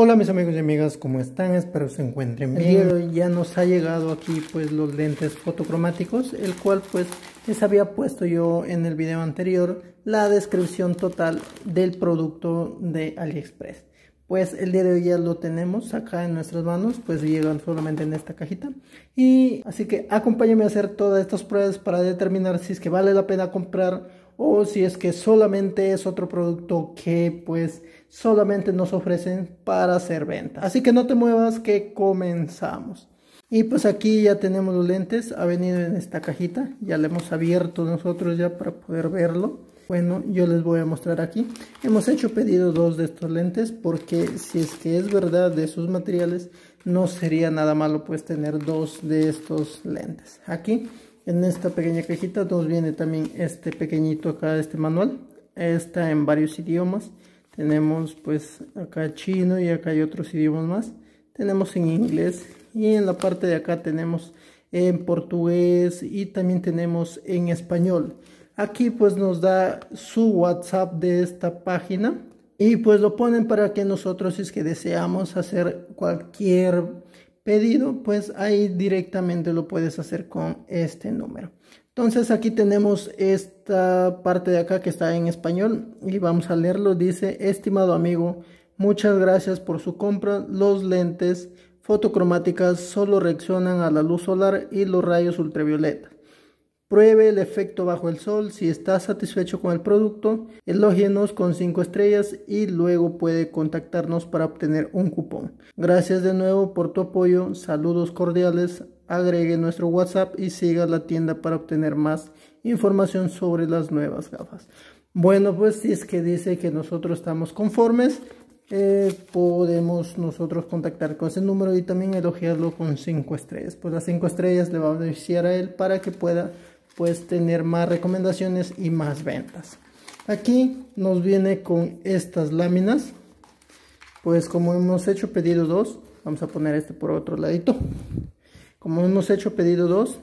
Hola mis amigos y amigas, ¿cómo están? Espero se encuentren bien. ya nos ha llegado aquí pues los lentes fotocromáticos, el cual pues les había puesto yo en el video anterior la descripción total del producto de AliExpress. Pues el día de hoy ya lo tenemos acá en nuestras manos, pues llegan solamente en esta cajita. Y así que acompáñenme a hacer todas estas pruebas para determinar si es que vale la pena comprar o si es que solamente es otro producto que pues solamente nos ofrecen para hacer venta. Así que no te muevas que comenzamos. Y pues aquí ya tenemos los lentes, ha venido en esta cajita, ya le hemos abierto nosotros ya para poder verlo. Bueno, yo les voy a mostrar aquí. Hemos hecho pedido dos de estos lentes porque si es que es verdad de sus materiales, no sería nada malo pues tener dos de estos lentes. Aquí en esta pequeña cajita nos viene también este pequeñito acá, este manual. Está en varios idiomas. Tenemos pues acá chino y acá hay otros idiomas más. Tenemos en inglés y en la parte de acá tenemos en portugués y también tenemos en español. Aquí pues nos da su WhatsApp de esta página y pues lo ponen para que nosotros si es que deseamos hacer cualquier pedido, pues ahí directamente lo puedes hacer con este número. Entonces aquí tenemos esta parte de acá que está en español y vamos a leerlo. Dice, estimado amigo, muchas gracias por su compra. Los lentes fotocromáticas solo reaccionan a la luz solar y los rayos ultravioleta. Pruebe el efecto bajo el sol. Si está satisfecho con el producto, elógenos con 5 estrellas y luego puede contactarnos para obtener un cupón. Gracias de nuevo por tu apoyo. Saludos cordiales. Agregue nuestro WhatsApp y siga la tienda para obtener más información sobre las nuevas gafas. Bueno, pues si es que dice que nosotros estamos conformes, eh, podemos nosotros contactar con ese número y también elogiarlo con 5 estrellas. Pues las 5 estrellas le va a beneficiar a él para que pueda pues tener más recomendaciones y más ventas aquí nos viene con estas láminas pues como hemos hecho pedido dos vamos a poner este por otro ladito como hemos hecho pedido dos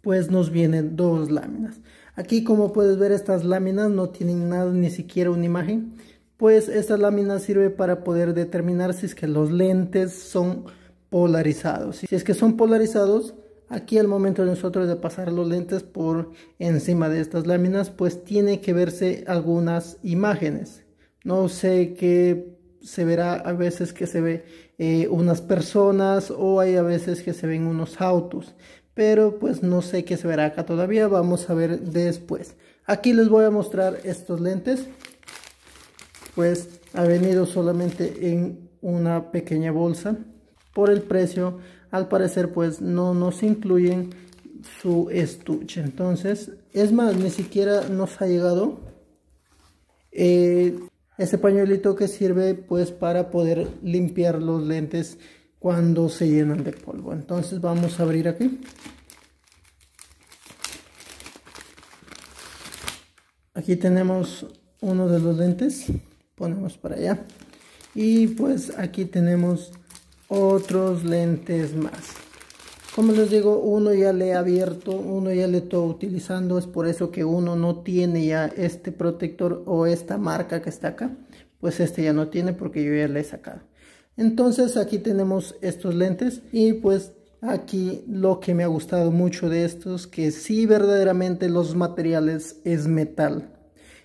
pues nos vienen dos láminas aquí como puedes ver estas láminas no tienen nada ni siquiera una imagen pues estas láminas sirve para poder determinar si es que los lentes son polarizados si es que son polarizados Aquí al momento de nosotros de pasar los lentes por encima de estas láminas, pues tiene que verse algunas imágenes. No sé qué se verá a veces que se ve eh, unas personas o hay a veces que se ven unos autos pero pues no sé qué se verá acá todavía vamos a ver después aquí les voy a mostrar estos lentes pues ha venido solamente en una pequeña bolsa por el precio al parecer pues no nos incluyen su estuche entonces es más ni siquiera nos ha llegado eh, ese pañuelito que sirve pues para poder limpiar los lentes cuando se llenan de polvo entonces vamos a abrir aquí aquí tenemos uno de los lentes ponemos para allá y pues aquí tenemos otros lentes más como les digo uno ya le he abierto uno ya le estoy utilizando es por eso que uno no tiene ya este protector o esta marca que está acá pues este ya no tiene porque yo ya le he sacado entonces aquí tenemos estos lentes y pues aquí lo que me ha gustado mucho de estos que sí verdaderamente los materiales es metal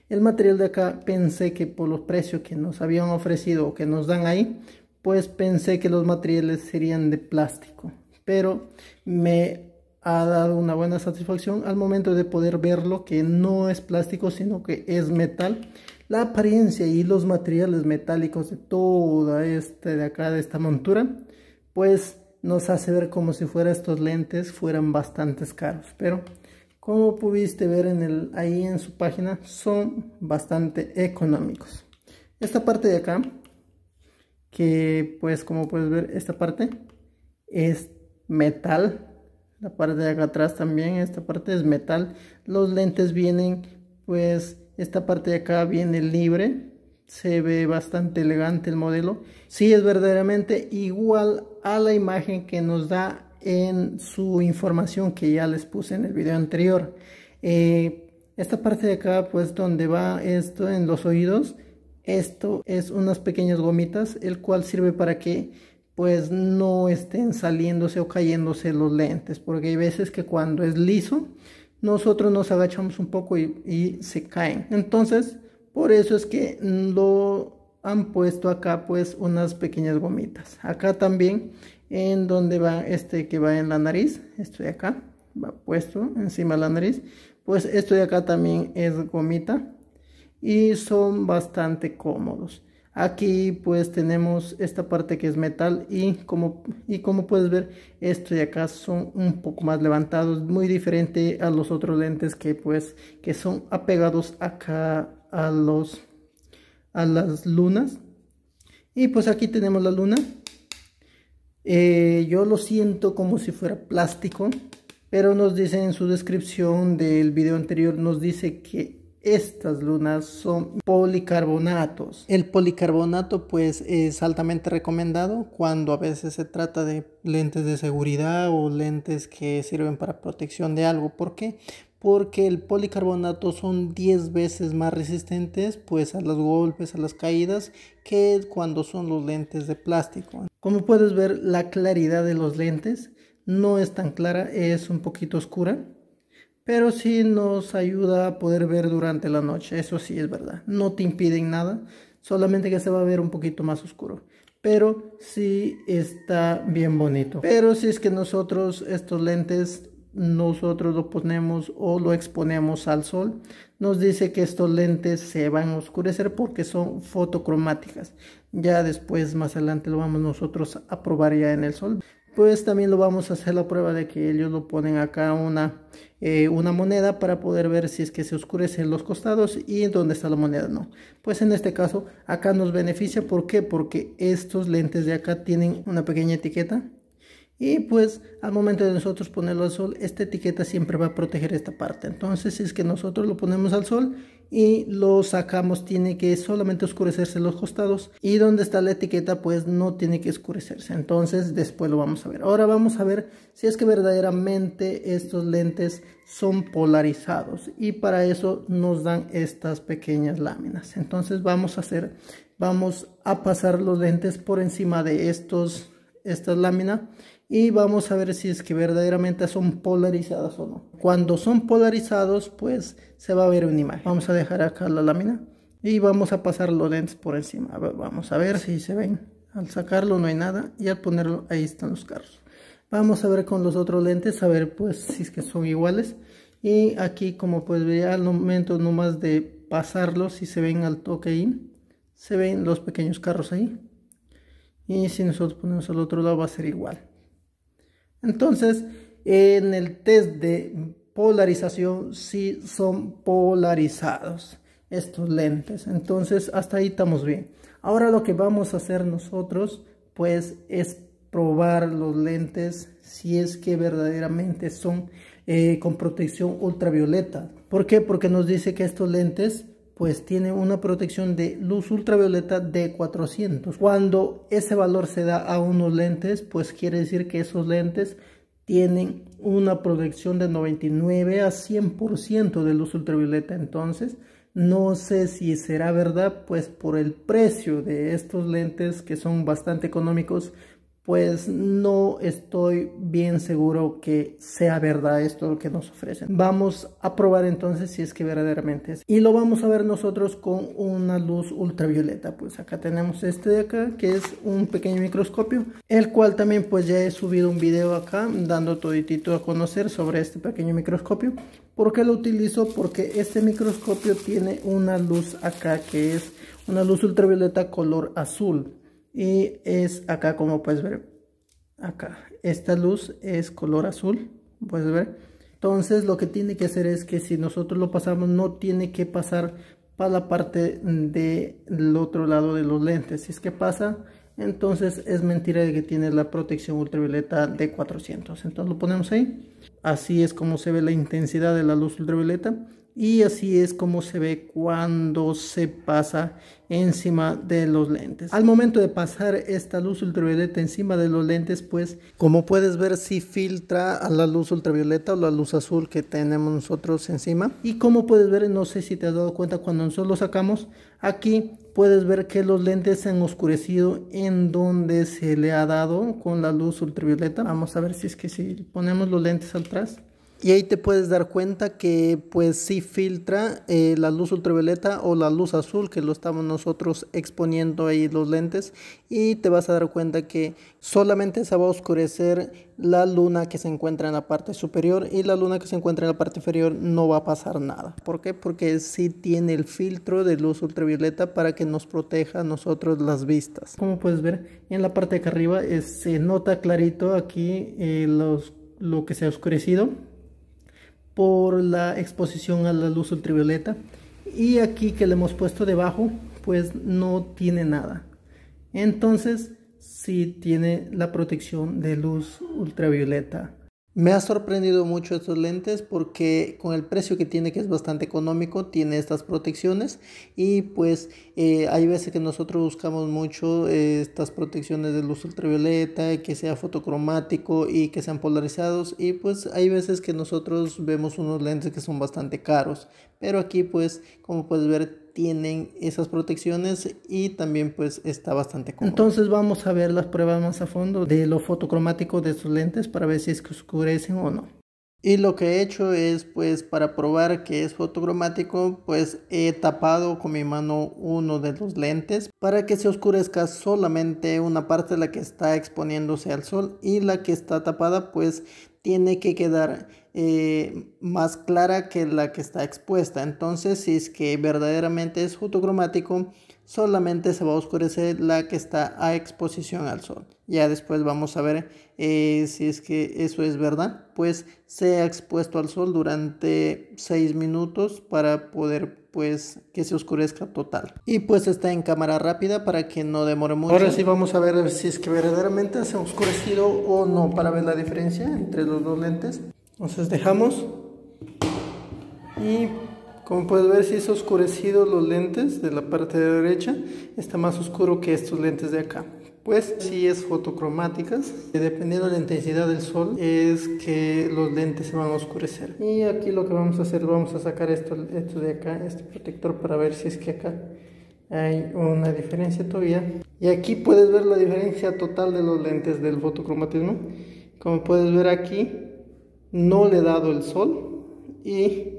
el material de acá pensé que por los precios que nos habían ofrecido o que nos dan ahí pues pensé que los materiales serían de plástico, pero me ha dado una buena satisfacción al momento de poder verlo que no es plástico sino que es metal la apariencia y los materiales metálicos de toda esta de acá de esta montura pues nos hace ver como si fuera estos lentes fueran bastante caros pero como pudiste ver en ahí en su página son bastante económicos esta parte de acá que pues como puedes ver esta parte es metal la parte de acá atrás también esta parte es metal los lentes vienen pues esta parte de acá viene libre se ve bastante elegante el modelo si sí, es verdaderamente igual a la imagen que nos da en su información que ya les puse en el video anterior eh, esta parte de acá pues donde va esto en los oídos esto es unas pequeñas gomitas, el cual sirve para que pues no estén saliéndose o cayéndose los lentes, porque hay veces que cuando es liso, nosotros nos agachamos un poco y, se caen. Entonces, por eso es que lo han puesto acá pues unas pequeñas gomitas. Acá también en donde va este que va en la nariz, esto de acá, va puesto encima de la nariz. Pues esto de acá también es gomita y son bastante cómodos. Aquí pues tenemos esta parte que es metal y como, y como puedes ver esto de acá son un poco más levantados, muy diferente a los otros lentes que pues que son apegados acá a, los, a las lunas. Y pues aquí tenemos la luna. Eh, yo lo siento como si fuera plástico, pero nos dice en su descripción del video anterior, nos dice que estas lunas son policarbonatos. El policarbonato pues es altamente recomendado cuando a veces se trata de lentes de seguridad o lentes que sirven para protección de algo. ¿Por qué? Porque el policarbonato son 10 veces más resistentes pues a los golpes, a las caídas que cuando son los lentes de plástico. Como puedes ver la claridad de los lentes no es tan clara, es un poquito oscura pero sí nos ayuda a poder ver durante la noche, eso sí es verdad, no te impiden nada, solamente que se va a ver un poquito más oscuro, pero sí está bien bonito. Pero si es que nosotros estos lentes nosotros lo ponemos o lo exponemos al sol, nos dice que estos lentes se van a oscurecer porque son fotocromáticas. Ya después, más adelante, lo vamos nosotros a probar ya en el sol pues también lo vamos a hacer la prueba de que ellos lo ponen acá una, eh, una moneda para poder ver si es que se oscurecen los costados y en dónde está la moneda no. Pues en este caso acá nos beneficia, ¿por qué? Porque estos lentes de acá tienen una pequeña etiqueta y pues al momento de nosotros ponerlo al sol, esta etiqueta siempre va a proteger esta parte. Entonces si es que nosotros lo ponemos al sol y lo sacamos, tiene que solamente oscurecerse los costados. Y donde está la etiqueta pues no tiene que oscurecerse. Entonces después lo vamos a ver. Ahora vamos a ver si es que verdaderamente estos lentes son polarizados. Y para eso nos dan estas pequeñas láminas. Entonces vamos a hacer, vamos a pasar los lentes por encima de estos, estas láminas y vamos a ver si es que verdaderamente son polarizadas o no. Cuando son polarizados, pues se va a ver una imagen. Vamos a dejar acá la lámina y vamos a pasar los lentes por encima. vamos a ver si se ven. Al sacarlo no hay nada y al ponerlo ahí están los carros. Vamos a ver con los otros lentes, a ver pues si es que son iguales. Y aquí como puedes ver al momento nomás de pasarlo, si se ven al toque ahí, se ven los pequeños carros ahí. Y si nosotros ponemos al otro lado va a ser igual. Entonces, en el test de polarización sí son polarizados estos lentes. Entonces, hasta ahí estamos bien. Ahora lo que vamos a hacer nosotros, pues, es probar los lentes si es que verdaderamente son eh, con protección ultravioleta. ¿Por qué? Porque nos dice que estos lentes pues tiene una protección de luz ultravioleta de 400. Cuando ese valor se da a unos lentes, pues quiere decir que esos lentes tienen una protección de 99 a 100% de luz ultravioleta. Entonces, no sé si será verdad, pues por el precio de estos lentes que son bastante económicos, pues no estoy bien seguro que sea verdad esto lo que nos ofrecen. Vamos a probar entonces si es que verdaderamente es. Y lo vamos a ver nosotros con una luz ultravioleta. Pues acá tenemos este de acá, que es un pequeño microscopio, el cual también pues ya he subido un video acá, dando toditito a conocer sobre este pequeño microscopio. ¿Por qué lo utilizo? Porque este microscopio tiene una luz acá, que es una luz ultravioleta color azul y es acá como puedes ver acá esta luz es color azul puedes ver entonces lo que tiene que hacer es que si nosotros lo pasamos no tiene que pasar para la parte del otro lado de los lentes si es que pasa entonces es mentira de que tiene la protección ultravioleta de 400 entonces lo ponemos ahí así es como se ve la intensidad de la luz ultravioleta y así es como se ve cuando se pasa encima de los lentes. Al momento de pasar esta luz ultravioleta encima de los lentes, pues como puedes ver si filtra a la luz ultravioleta o la luz azul que tenemos nosotros encima. Y como puedes ver, no sé si te has dado cuenta cuando nosotros lo sacamos, aquí puedes ver que los lentes se han oscurecido en donde se le ha dado con la luz ultravioleta. Vamos a ver si es que si ponemos los lentes atrás y ahí te puedes dar cuenta que pues sí filtra eh, la luz ultravioleta o la luz azul que lo estamos nosotros exponiendo ahí los lentes y te vas a dar cuenta que solamente se va a oscurecer la luna que se encuentra en la parte superior y la luna que se encuentra en la parte inferior no va a pasar nada. ¿Por qué? Porque sí tiene el filtro de luz ultravioleta para que nos proteja a nosotros las vistas. Como puedes ver en la parte de acá arriba eh, se nota clarito aquí eh, los, lo que se ha oscurecido por la exposición a la luz ultravioleta y aquí que le hemos puesto debajo pues no tiene nada entonces Si tiene la protección de luz ultravioleta me ha sorprendido mucho estos lentes porque con el precio que tiene, que es bastante económico, tiene estas protecciones y pues eh, hay veces que nosotros buscamos mucho eh, estas protecciones de luz ultravioleta, que sea fotocromático y que sean polarizados y pues hay veces que nosotros vemos unos lentes que son bastante caros, pero aquí pues como puedes ver tienen esas protecciones y también pues está bastante cómodo. Entonces vamos a ver las pruebas más a fondo de lo fotocromático de sus lentes para ver si es que oscurecen o no. Y lo que he hecho es, pues, para probar que es fotocromático, pues he tapado con mi mano uno de los lentes para que se oscurezca solamente una parte de la que está exponiéndose al sol y la que está tapada, pues, tiene que quedar eh, más clara que la que está expuesta. Entonces, si es que verdaderamente es fotocromático, solamente se va a oscurecer la que está a exposición al sol. Ya después vamos a ver eh, si es que eso es verdad, pues se ha expuesto al sol durante 6 minutos para poder pues que se oscurezca total. Y pues está en cámara rápida para que no demore mucho. Ahora sí vamos a ver si es que verdaderamente se ha oscurecido o no para ver la diferencia entre los dos lentes. Entonces dejamos y como puedes ver, si es oscurecido los lentes de la parte de derecha, está más oscuro que estos lentes de acá. Pues si es fotocromáticas, eh, dependiendo de la intensidad del sol, es que los lentes se van a oscurecer. Y aquí lo que vamos a hacer, vamos a sacar esto, esto de acá, este protector, para ver si es que acá hay una diferencia todavía. Y aquí puedes ver la diferencia total de los lentes del fotocromatismo. Como puedes ver aquí, no le he dado el sol y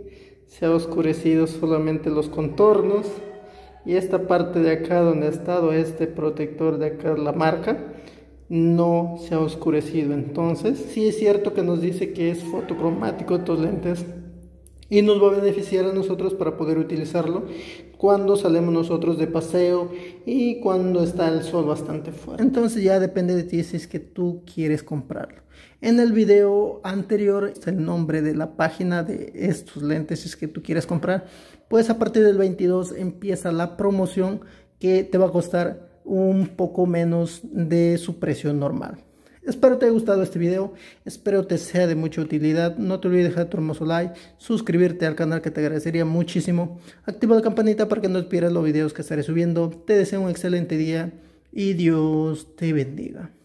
se ha oscurecido solamente los contornos y esta parte de acá donde ha estado este protector de acá la marca no se ha oscurecido entonces sí es cierto que nos dice que es fotocromático estos lentes y nos va a beneficiar a nosotros para poder utilizarlo cuando salemos nosotros de paseo y cuando está el sol bastante fuerte. Entonces ya depende de ti si es que tú quieres comprarlo. En el video anterior está el nombre de la página de estos lentes si es que tú quieres comprar. Pues a partir del 22 empieza la promoción que te va a costar un poco menos de su precio normal. Espero te haya gustado este video, espero te sea de mucha utilidad, no te olvides dejar tu hermoso like, suscribirte al canal que te agradecería muchísimo, activa la campanita para que no pierdas los videos que estaré subiendo, te deseo un excelente día y Dios te bendiga.